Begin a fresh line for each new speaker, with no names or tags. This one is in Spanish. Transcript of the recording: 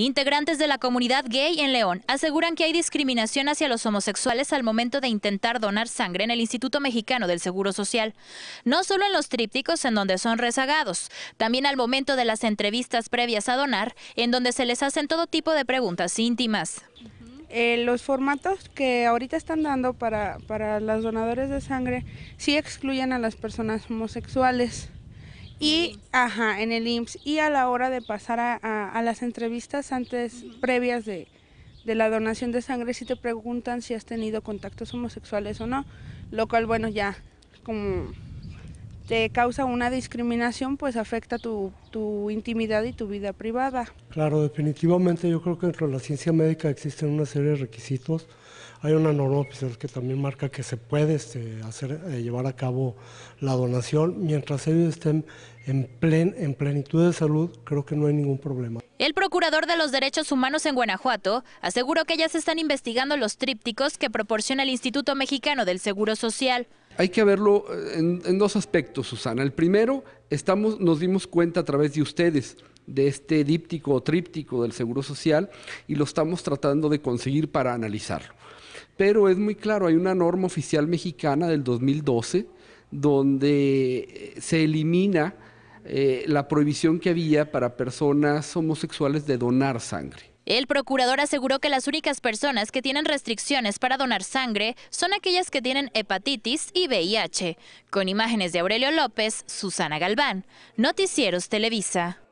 Integrantes de la comunidad gay en León aseguran que hay discriminación hacia los homosexuales al momento de intentar donar sangre en el Instituto Mexicano del Seguro Social. No solo en los trípticos en donde son rezagados, también al momento de las entrevistas previas a donar, en donde se les hacen todo tipo de preguntas íntimas. Eh, los formatos
que ahorita están dando para, para los donadores de sangre sí excluyen a las personas homosexuales. Y, ajá, en el IMSS. Y a la hora de pasar a, las entrevistas antes, previas de, la donación de sangre, si te preguntan si has tenido contactos homosexuales o no. Lo cual, bueno, ya como te causa una discriminación, pues afecta tu, intimidad y tu vida privada.
Claro, definitivamente yo creo que dentro de la ciencia médica existen una serie de requisitos. Hay una norma que también marca que se puede este, hacer, eh, llevar a cabo la donación mientras ellos estén en, plen, en plenitud de salud, creo que no hay ningún problema.
El procurador de los derechos humanos en Guanajuato aseguró que ya se están investigando los trípticos que proporciona el Instituto Mexicano del Seguro Social.
Hay que verlo eh, en, dos aspectos, Susana. El primero, estamos, nos dimos cuenta a través de ustedes de este díptico o tríptico del Seguro Social y lo estamos tratando de conseguir para analizarlo. Pero es muy claro, hay una norma oficial mexicana del 2012 donde eh, se elimina eh, la prohibición que había para personas homosexuales de donar sangre.
El procurador aseguró que las únicas personas que tienen restricciones para donar sangre son aquellas que tienen hepatitis y VIH. Con imágenes de Aurelio López, Susana Galván, Noticieros Televisa.